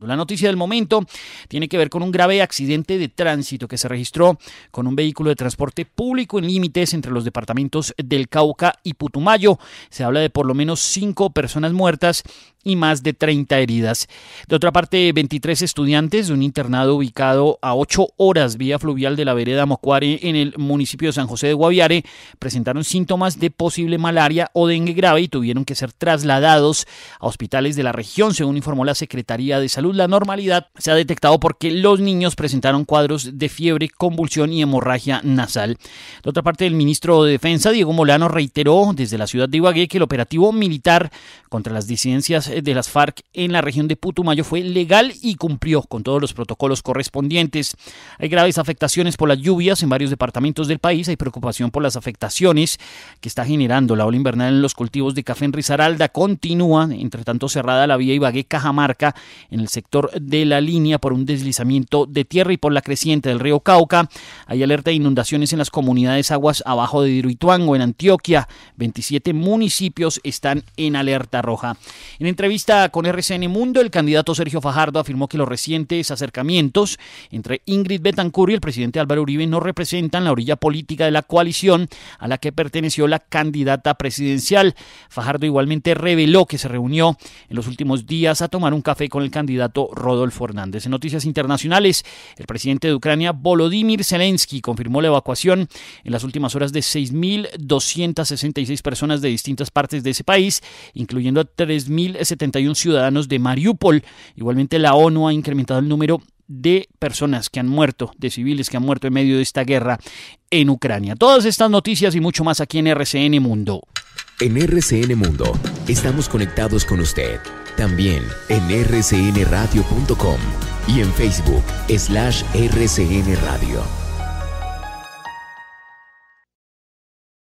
La noticia del momento tiene que ver con un grave accidente de tránsito que se registró con un vehículo de transporte público en límites entre los departamentos del Cauca y Putumayo. Se habla de por lo menos cinco personas muertas y más de 30 heridas. De otra parte, 23 estudiantes de un internado ubicado a 8 horas vía fluvial de la vereda Mocuare en el municipio de San José de Guaviare presentaron síntomas de posible malaria o dengue grave y tuvieron que ser trasladados a hospitales de la región, según informó la Secretaría de Salud la normalidad, se ha detectado porque los niños presentaron cuadros de fiebre, convulsión y hemorragia nasal. De otra parte, el ministro de Defensa, Diego Molano, reiteró desde la ciudad de Ibagué que el operativo militar contra las disidencias de las FARC en la región de Putumayo fue legal y cumplió con todos los protocolos correspondientes. Hay graves afectaciones por las lluvias en varios departamentos del país, hay preocupación por las afectaciones que está generando la ola invernal en los cultivos de café en Risaralda, continúa, entre tanto cerrada la vía Ibagué-Cajamarca en el sector de la línea por un deslizamiento de tierra y por la creciente del río Cauca. Hay alerta de inundaciones en las comunidades aguas abajo de Diruituango, en Antioquia. 27 municipios están en alerta roja. En entrevista con RCN Mundo, el candidato Sergio Fajardo afirmó que los recientes acercamientos entre Ingrid Betancur y el presidente Álvaro Uribe no representan la orilla política de la coalición a la que perteneció la candidata presidencial. Fajardo igualmente reveló que se reunió en los últimos días a tomar un café con el candidato Rodolfo Hernández. En noticias internacionales, el presidente de Ucrania, Volodymyr Zelensky, confirmó la evacuación en las últimas horas de 6.266 personas de distintas partes de ese país, incluyendo a 3.071 ciudadanos de Mariupol. Igualmente, la ONU ha incrementado el número de personas que han muerto, de civiles que han muerto en medio de esta guerra en Ucrania. Todas estas noticias y mucho más aquí en RCN Mundo. En RCN Mundo estamos conectados con usted también en rcnradio.com y en Facebook slash rcnradio.